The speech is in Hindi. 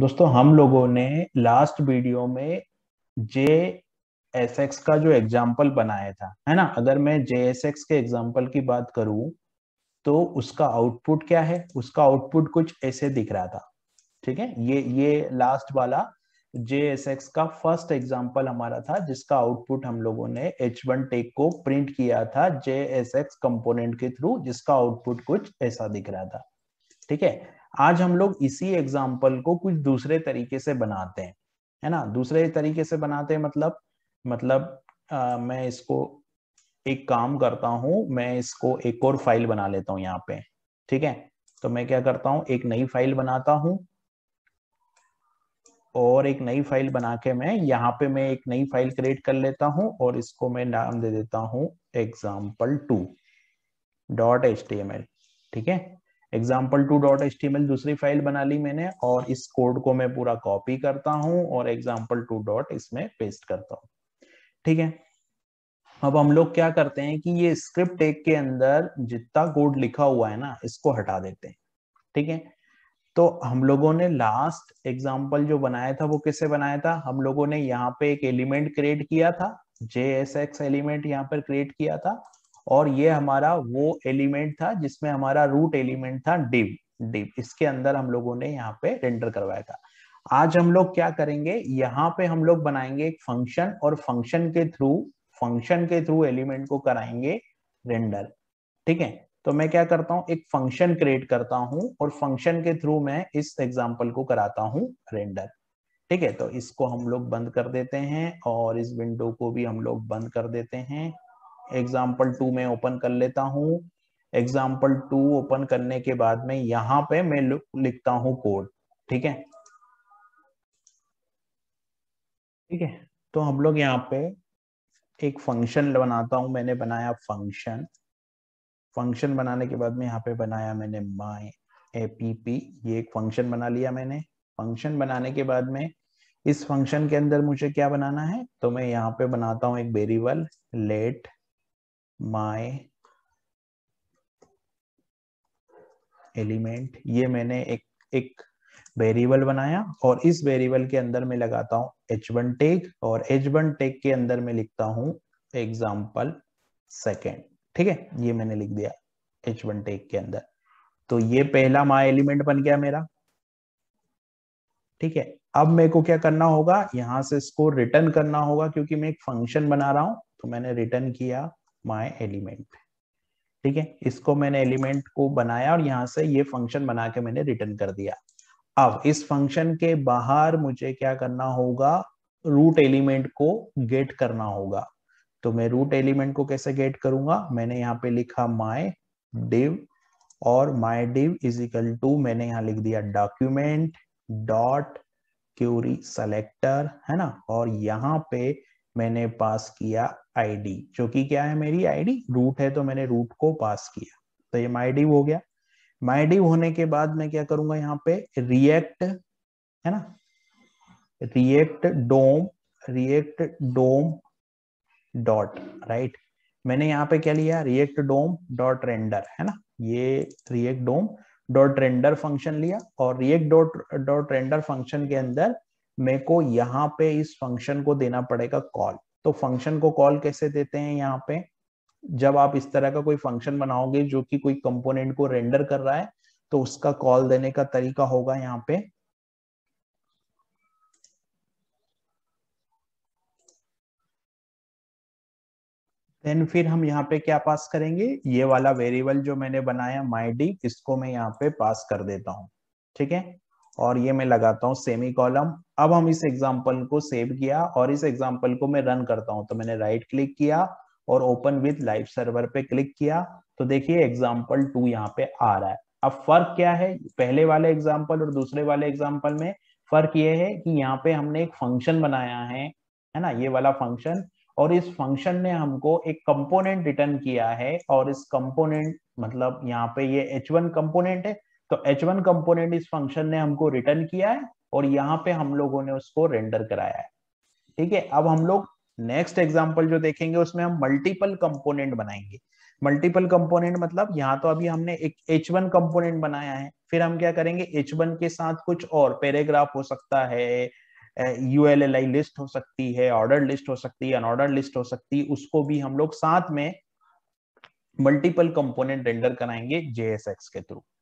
दोस्तों हम लोगों ने लास्ट वीडियो में जे एस एक्स का जो एग्जाम्पल बनाया था है ना अगर मैं जे एस एक्स के एग्जाम्पल की बात करूं तो उसका आउटपुट क्या है उसका आउटपुट कुछ ऐसे दिख रहा था ठीक है ये ये लास्ट वाला जे एस एक्स का फर्स्ट एग्जाम्पल हमारा था जिसका आउटपुट हम लोगों ने एच वन टेक को प्रिंट किया था जे एस एक्स कंपोनेंट के थ्रू जिसका आउटपुट कुछ ऐसा दिख रहा था ठीक है आज हम लोग इसी एग्जाम्पल को कुछ दूसरे तरीके से बनाते हैं है ना दूसरे तरीके से बनाते हैं मतलब मतलब आ, मैं इसको एक काम करता हूं मैं इसको एक और फाइल बना लेता हूं यहाँ पे ठीक है तो मैं क्या करता हूं एक नई फाइल बनाता हूं और एक नई फाइल बना के मैं यहाँ पे मैं एक नई फाइल क्रिएट कर लेता हूं और इसको मैं नाम दे देता हूं example two dot H M L ठीक है example two dot H T M L दूसरी फाइल बना ली मैंने और इस कोड को मैं पूरा कॉपी करता हूँ और एग्जाम्पल टू डॉट इसमें पेस्ट करता हूँ ठीक है अब हम लोग क्या करते हैं कि ये स्क्रिप्ट एक के अंदर जितना कोड लिखा हुआ है ना इसको हटा देते हैं ठीक है तो हम लोगों ने लास्ट एग्जाम्पल जो बनाया था वो किससे बनाया था हम लोगों ने यहाँ पे एक एलिमेंट क्रिएट किया था जे एस एक्स एलिमेंट यहाँ पर क्रिएट किया था और ये हमारा वो एलिमेंट था जिसमें हमारा रूट एलिमेंट था डिव डिव इसके अंदर हम लोगों ने यहाँ पे रेंडर करवाया था आज हम लोग क्या करेंगे यहाँ पे हम लोग बनाएंगे एक फंक्शन और फंक्शन के थ्रू फंक्शन के थ्रू एलिमेंट को कराएंगे रेंडर ठीक है तो मैं क्या करता हूं एक फंक्शन क्रिएट करता हूँ और फंक्शन के थ्रू मैं इस एग्जाम्पल को कराता हूँ रेंडर ठीक है तो इसको हम लोग बंद कर देते हैं और इस विंडो को भी हम लोग बंद कर देते हैं एग्जाम्पल टू में ओपन कर लेता हूं एग्जाम्पल टू ओपन करने के बाद में यहाँ पे मैं लिखता हूं कोड ठीक है ठीक है तो हम लोग यहाँ पे एक फंक्शन बनाता हूं मैंने बनाया फंक्शन फंक्शन बनाने के बाद में यहाँ पे बनाया मैंने माई एपीपी ये एक फंक्शन बना लिया मैंने फंक्शन बनाने के बाद में इस फंक्शन के अंदर मुझे क्या बनाना है तो मैं यहाँ पे बनाता हूँ एक वेरिएबल लेट माय एलिमेंट ये मैंने एक एक वेरिएबल बनाया और इस वेरिएबल के अंदर मैं लगाता हूं एच वन टेक और एच वन टेक के अंदर मैं लिखता हूं एग्जाम्पल सेकेंड ठीक है ये मैंने लिख दिया एच वन टेक के अंदर तो ये पहला माय एलिमेंट बन गया मेरा ठीक है अब मेरे को क्या करना होगा यहां से इसको रिटर्न करना होगा क्योंकि मैं एक फंक्शन बना रहा हूं तो मैंने रिटर्न किया माई एलिमेंट ठीक है इसको मैंने एलिमेंट को बनाया और यहां से ये फंक्शन बना के मैंने रिटर्न कर दिया अब इस फंक्शन के बाहर मुझे क्या करना होगा रूट एलिमेंट को गेट करना होगा तो मैं रूट एलिमेंट को कैसे गेट करूंगा मैंने यहाँ पे लिखा माई डिव और my div is equal to मैंने यहाँ लिख दिया डॉक्यूमेंट डॉट क्यूरी सेलेक्टर है ना और यहाँ पे मैंने पास किया आईडी जो कि क्या है मेरी आईडी रूट है तो मैंने रूट को पास किया तो ये माई डी हो गया माई डी होने के बाद मैं क्या करूंगा यहाँ पे रिएक्ट है ना React DOM React DOM dot right मैंने यहाँ पे क्या लिया रिएक्ट डोम डॉट रेंडर है ना ये React DOM dot render function लिया और React dot dot render function के अंदर मेरे को यहाँ पे इस फंक्शन को देना पड़ेगा कॉल तो फंक्शन को कॉल कैसे देते हैं यहाँ पे जब आप इस तरह का कोई फंक्शन बनाओगे जो कि कोई कंपोनेंट को रेंडर कर रहा है तो उसका कॉल देने का तरीका होगा यहाँ पे देन फिर हम यहाँ पे क्या पास करेंगे ये वाला वेरिएबल जो मैंने बनाया माई डी इसको मैं यहाँ पे पास कर देता हूं ठीक है और ये मैं लगाता हूं सेमी कॉलम अब हम इस एग्जाम्पल को सेव किया और इस एग्जाम्पल को मैं रन करता हूं तो मैंने राइट क्लिक किया और ओपन विथ लाइव सर्वर पे क्लिक किया तो देखिए एग्जाम्पल टू यहाँ पे आ रहा है अब फर्क क्या है पहले वाले एग्जाम्पल और दूसरे वाले एग्जाम्पल में फर्क ये है कि यहाँ पे हमने एक फंक्शन बनाया है है ना ये वाला फंक्शन और इस फंक्शन ने हमको एक कंपोनेंट रिटर्न किया है और इस कंपोनेंट मतलब यहाँ पे ये H1 कंपोनेंट है तो एच वन कंपोनेंट इस फंक्शन ने हमको रिटर्न किया है और यहाँ पे हम लोगों ने उसको रेंडर कराया है ठीक है अब हम लोग नेक्स्ट एग्जाम्पल जो देखेंगे उसमें हम मल्टीपल कंपोनेंट बनाएंगे मल्टीपल कंपोनेंट मतलब यहाँ तो अभी हमने एक एच वन कंपोनेंट बनाया है फिर हम क्या करेंगे एच वन के साथ कुछ और पैराग्राफ हो सकता है U L L I list हो सकती है ऑर्डर लिस्ट हो सकती है अनऑर्डर लिस्ट हो सकती है उसको भी हम लोग साथ में मल्टीपल कंपोनेंट रेंडर कराएंगे जेएसएक्स के थ्रू